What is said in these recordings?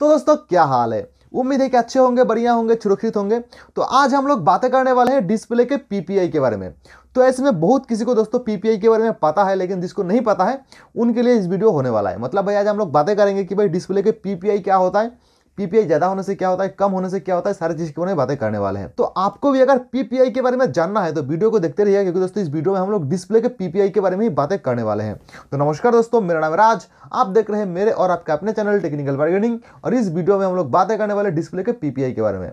तो दोस्तों क्या हाल है उम्मीद है कि अच्छे होंगे बढ़िया होंगे सुरक्षित होंगे तो आज हम लोग बातें करने वाले हैं डिस्प्ले के पीपीआई के बारे में तो ऐसे में बहुत किसी को दोस्तों पीपीआई के बारे में पता है लेकिन जिसको नहीं पता है उनके लिए इस वीडियो होने वाला है मतलब भाई आज हम लोग बातें करेंगे कि भाई डिस्प्ले के पीपीआई क्या होता है पीपीआई ज्यादा होने से क्या होता है कम होने से क्या होता है सारी चीज के बारे में बातें करने वाले हैं तो आपको भी अगर पीपीआई के बारे में जानना है तो वीडियो को देखते रहिए क्योंकि दोस्तों इस वीडियो में हम लोग डिस्प्ले के पीपीआई के बारे में ही बातें करने वाले हैं तो नमस्कार दोस्तों मेरा नाम राज आप देख रहे हैं मेरे और आपके अपने चैनल टेक्निकल बार्गेनिंग और इस वीडियो में हम लोग बातें करने वाले डिस्प्ले के पीपीआई के बारे में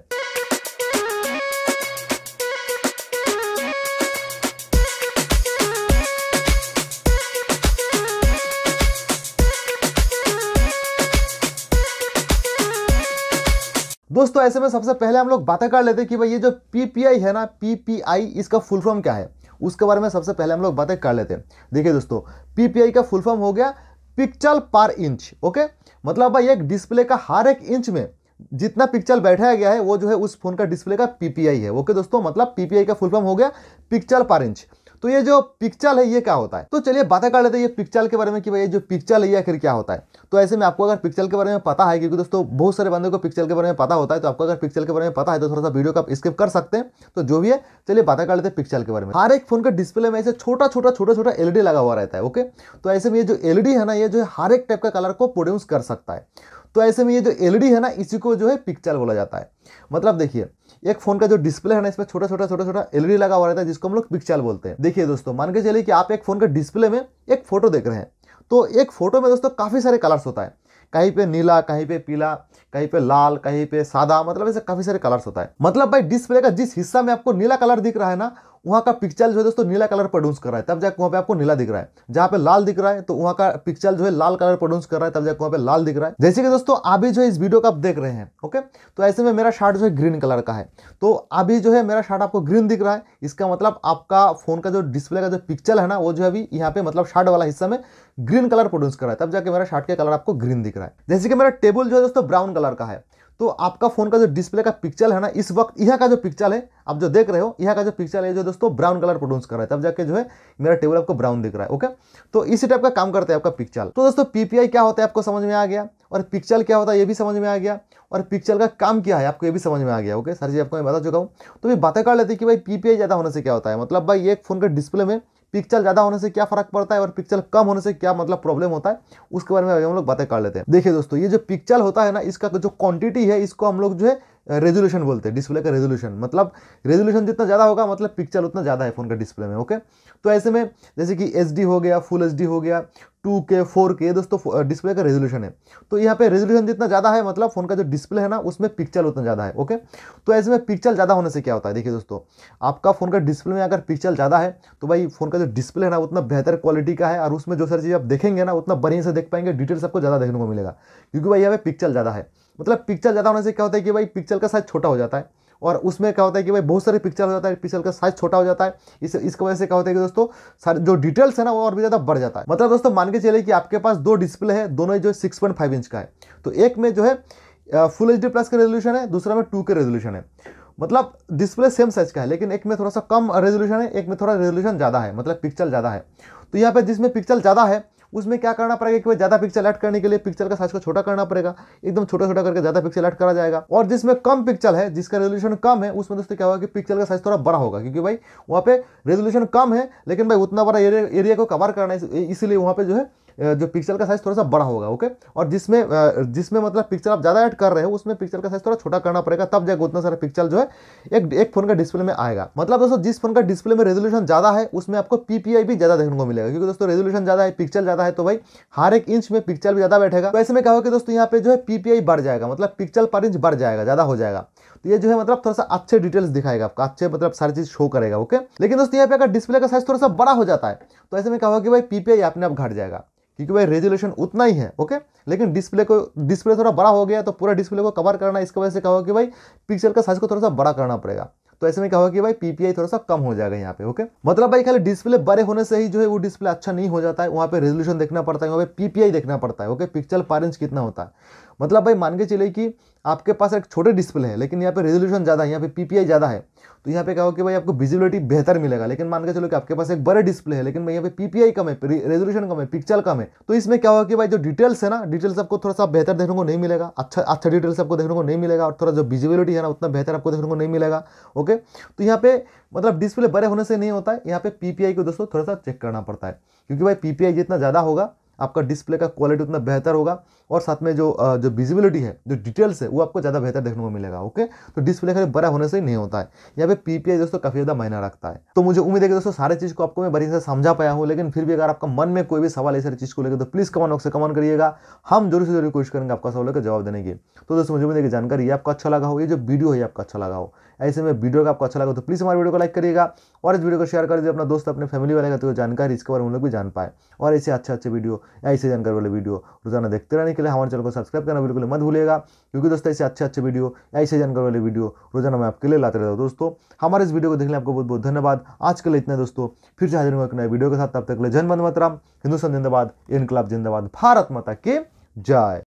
दोस्तों ऐसे में सबसे पहले हम लोग बातें कर लेते हैं कि भाई ये जो पीपीआई है ना पीपीआई इसका फुल फॉर्म क्या है उसके बारे में सबसे पहले हम लोग बातें कर लेते हैं देखिए दोस्तों पीपीआई का फुल फॉर्म हो गया पिक्चल पर इंच ओके मतलब भाई एक डिस्प्ले का हर एक इंच में जितना पिक्चल बैठाया गया है वो जो है उस फोन का डिस्प्ले का पीपीआई है ओके दोस्तों मतलब पीपीआई का फुल फॉर्म हो गया पिक्चल पर इंच तो ये जो पिक्चल है ये क्या होता है तो चलिए बातें कर लेते हैं ये पिक्चल के बारे में कि भाई जो पिक्चल है ये आखिर क्या होता है तो ऐसे में आपको अगर पिक्चल के बारे में पता है क्योंकि दोस्तों बहुत सारे बंदे को पिक्चल के बारे में पता होता है तो आपको अगर पिक्चल के बारे में पता है तो थोड़ा सा वीडियो को आप स्किप कर सकते हैं तो जो भी है चलिए बातें कर लेते हैं पिक्चल के बारे में हर एक फोन के डिस्प्ले में ऐसे छोटा छोटा छोटा छोटा एलईडी लगा हुआ रहता है ओके तो ऐसे में ये जो एलईडी है ना ये जो हर एक टाइप का कलर को प्रोड्यूस कर सकता है तो ऐसे में ये जो एल e है ना इसी को जो है पिक्चर बोला जाता है मतलब देखिए एक फोन का जो डिस्प्ले है ना इसमें छोटा छोटा छोटा छोटा एलईडी e लगा हुआ रहता है जिसको हम लोग पिक्चर बोलते हैं देखिए दोस्तों मान के चलिए कि आप एक फोन के डिस्प्ले में एक फोटो देख रहे हैं तो एक फोटो में दोस्तों काफ़ी सारे कलर्स होता है कहीं पे नीला कहीं पे पीला कहीं पे लाल कहीं पे सादा मतलब ऐसे काफ़ी सारे कलर्स होता है मतलब भाई डिस्प्ले का जिस हिस्सा में आपको नीला कलर दिख रहा है ना वहाँ का पिक्चर जो है दोस्तों नीला कलर प्रोड्यूस कर रहा है तब जाकर वहाँ पे आपको नीला दिख रहा है जहाँ पे लाल दिख रहा है तो वहाँ का पिक्चर जो है लाल कलर प्रोड्यूस कर रहा है तब जाकर वहाँ पे लाल दिख रहा है जैसे कि दोस्तों अभी जो है इस वीडियो का आप देख रहे हैं ओके तो ऐसे में मेरा शार्ट जो है ग्रीन कलर का है तो अभी जो है मेरा शार्ट आपको ग्रीन दिख रहा है इसका मतलब आपका फोन का जो डिस्प्ले का जो पिक्चर है ना वो जो अभी यहाँ पे मतलब शार्ट वाला हिस्सा में ग्रीन कलर प्रोड्यूस कर रहा है तब जाके मेरा शार्ट का कलर आपको ग्रीन दिख रहा है जैसे कि मेरा टेबल जो है दोस्तों ब्राउन कलर का है तो आपका फ़ोन का जो डिस्प्ले का पिक्चर है ना इस वक्त यहाँ का जो पिक्चर है आप जो देख रहे हो यहाँ का जो पिक्चर है जो दोस्तों ब्राउन कलर प्रोड्यूस कर रहा है तब जाके जो है मेरा टेबल आपको ब्राउन दिख रहा है ओके तो इसी टाइप का काम करता है आपका पिक्चर तो दोस्तों पीपीआई क्या होता है आपको समझ में आ गया और पिक्चर क्या होता है ये भी समझ में आ गया और पिक्चर का काम क्या है आपको ये भी समझ में आ गया ओके सर जी आपको मैं बता चुका हूँ तो ये बातें कर लेते कि भाई पीपीआई ज़्यादा होने से क्या होता है मतलब भाई एक फ़ोन के डिस्प्ले में पिक्चर ज़्यादा होने से क्या फर्क पड़ता है और पिक्चर कम होने से क्या मतलब प्रॉब्लम होता है उसके बारे में अभी हम लोग बातें कर लेते हैं देखिए दोस्तों ये जो पिक्चर होता है ना इसका जो क्वांटिटी है इसको हम लोग जो है रेजोल्यूशन बोलते हैं डिस्प्ले का रेजोल्यूशन मतलब रेजोल्यूशन जितना ज़्यादा होगा मतलब पिक्चर उतना ज़्यादा है फ़ोन का डिस्प्ले में ओके तो ऐसे में जैसे कि एच हो गया फुल एच हो गया टू के फोर के दोस्तों डिस्प्ले का रेजोल्यूशन है तो यहाँ पे रेजोल्यूशन जितना ज़्यादा है मतलब फ़ोन का जो डिस्प्ले है ना उसमें पिक्चर उतना ज़्यादा है ओके तो ऐसे में पिक्चर ज़्यादा होने से क्या होता है देखिए दोस्तों आपका फ़ोन का डिस्प्ले में अगर पिक्चर ज़्यादा है तो भाई फ़ोन का जो डिस्प्ले है ना उतना बेहतर क्वालिटी का है और उसमें जो सर चीज़ आप देखेंगे ना उतना बढ़िया से देख पाएंगे डिटेल्स आपको ज़्यादा देखने को मिलेगा क्योंकि भाई यहाँ पे पिक्चर ज़्यादा है मतलब पिक्चर ज़्यादा होने से क्या होता है कि भाई पिक्चर का साइज छोटा हो जाता है और उसमें क्या होता है कि भाई बहुत सारे पिक्चर हो जाता है पिक्चर का साइज छोटा हो जाता है इस इसकी वजह से क्या होता है कि दोस्तों सारे जो डिटेल्स है ना वो और भी ज़्यादा बढ़ जाता है मतलब दोस्तों मान के चले कि आपके पास दो डिस्प्ले है दोनों जो सिक्स पॉइंट फाइव इंच का है तो एक में जो है फुल एच डी प्लस का रेजोल्यूशन है दूसरा में टू के रेजोल्यूशन है मतलब डिस्प्ले सेम साइज का है लेकिन एक में थोड़ा सा कम रेजोल्यूशन है एक में थोड़ा रेजोल्यूशन ज़्यादा है मतलब पिक्चर ज़्यादा है तो यहाँ पे जिसमें पिक्चर ज़्यादा है उसमें क्या करना पड़ेगा कि ज़्यादा पिक्चर एड करने के लिए पिक्चर का साइज को छोटा करना पड़ेगा एकदम छोटा छोटा करके ज़्यादा पिक्चर एड करा जाएगा और जिसमें कम पिक्चर है जिसका रेजोल्यूशन कम है उसमें दोस्तों क्या होगा कि पिक्चर का साइज थोड़ा बड़ा होगा क्योंकि भाई वहाँ पे रेजोल्यूशन कम है लेकिन भाई उतना बड़ा एरिया को कवर करना है इसीलिए वहाँ पे जो है जो पिक्सल का साइज़ थोड़ा सा बड़ा होगा ओके और जिसमें जिसमें मतलब पिक्चर आप ज़्यादा ऐड कर रहे हो उसमें पिक्सल का साइज़ थोड़ा छोटा करना पड़ेगा तब जाएगा उतना सारा पिक्सल जो है एक एक फ़ोन का डिस्प्ले में आएगा मतलब दोस्तों जिस फोन का डिस्प्ले में रेजोल्यूशन ज़्यादा है उसमें आपको पी भी ज़्यादा देखने को मिलेगा क्योंकि दोस्तों रेजोल्यूशन ज़्यादा है पिक्चल ज़्यादा है तो भाई हर एक इंच में पिक्चर भी ज़्यादा बैठेगा तो ऐसे में क्या होगा कि दोस्तों यहाँ पे जो है पी बढ़ जाएगा मतलब पिक्चर पर इंच बढ़ जाएगा ज़्यादा हो जाएगा तो ये जो है मतलब थोड़ा सा अच्छे डिटेल्स दिखाएगा आपका अच्छे मतलब सारी चीज़ शो करेगा ओके लेकिन दोस्तों यहाँ पे अगर डिस्प्ले का साइज थोड़ा सा बड़ा हो जाता है तो ऐसे में क्या कि भाई पीपीआई अपने आप घट जाएगा क्योंकि भाई रेजोल्यूशन उतना ही है ओके लेकिन डिस्प्ले को डिस्प्ले थोड़ा बड़ा हो गया तो पूरा डिस्प्ले को कवर करना इसकी वजह से कहा कि भाई पिक्चर का साइज को थोड़ा सा बड़ा करना पड़ेगा तो ऐसे में कहा कि भाई पीपीआई थोड़ा सा कम हो जाएगा यहाँ पे ओके मतलब भाई खाली डिस्प्ले बड़े होने से ही जो है वो डिस्प्ले अच्छा नहीं हो जाता है वहाँ पे रेजोल्यूशन देखना पड़ता है वहाँ पे पीपीआई देखना पड़ता है ओके पिक्सल पर इंच कितना होता है मतलब भाई मान के चले कि आपके पास एक छोटे डिस्प्ले है लेकिन यहाँ पे रेजोल्यूशन ज़्यादा है यहाँ पे पीपीआई ज़्यादा है तो यहाँ पे क्या हो कि भाई आपको विजिबिलिटी बेहतर मिलेगा लेकिन मान के चलो कि आपके पास एक बड़े डिस्प्ले है लेकिन भाई यहाँ पे पीपीआई कम है रेजोल्यूशन कम है पिक्चर कम है तो इसमें क्या होगा कि भाई जो डिटेल्स है ना डिटेल्स आपको थोड़ा सा बेहतर देखने को नहीं मिलेगा अच्छा अच्छा डिटेल्स आपको देखने को नहीं मिलेगा और थोड़ा जो विजिबिलिटी है ना उतना बेहतर आपको देखने को नहीं मिलेगा ओके तो यहाँ पे मतलब डिस्प्ले बड़े होने से नहीं होता है यहाँ पे पीपीआई को दोस्तों थोड़ा सा चेक करना पड़ता है क्योंकि भाई पीपीआई जितना ज़्यादा होगा आपका डिस्प्ले का क्वालिटी उतना बेहतर होगा और साथ में जो जो विजिबिलिटी है जो डिटेल्स है वो आपको ज़्यादा बेहतर देखने को मिलेगा ओके तो डिस्प्ले खाली बड़ा होने से ही नहीं होता है यहाँ पे पीपीआई दोस्तों काफ़ी ज़्यादा मायना रखता है तो मुझे उम्मीद है कि दोस्तों सारे चीज़ को आपको मैं बढ़िया से समझा पाया हूँ लेकिन फिर भी अगर आपका मन में कोई भी सवाल ऐसी सारी चीज़ को लेकर तो प्लीज़ कमेंट बॉक्स से कमेंट करिएगा हम जरूर से जरूर कोशिश करेंगे आपका सवालों का जवाब देने की तो दोस्तों मुझे उम्मीद है जानकारी आपको अच्छा लगा हो ये जो वीडियो है आपका अच्छा लगा हो ऐसे में वीडियो का आपको अच्छा लगा तो प्लीज़ हमारे वीडियो को लाइक करिएगा और इस वीडियो को शेयर कर दीजिए अपना दोस्त अपने फैमिली वाले का जानकारी इसके बारे में लोग भी जान पाए और ऐसे अच्छे अच्छे वीडियो ऐसे जानकारी वाले वीडियो रोजाना देखते रहने के लिए हमारे चैनल को सब्सक्राइब करना बिल्कुल मत भूलिएगा क्योंकि दोस्तों ऐसे अच्छे अच्छे वीडियो ऐसे जानकारी वाले वीडियो रोजाना मैं आपके लिए लाते रहता हूँ दोस्तों हमारे इस वीडियो को देखने आपको बहुत बहुत धन्यवाद आज के लिए इतना दोस्तों फिर से हाजिर हुआ एक नए वीडियो के साथ तब तक ले जन मतराम हिंदुस्तान जिंदाबाद इनकलाब जिंदाबाद भारत माता के जय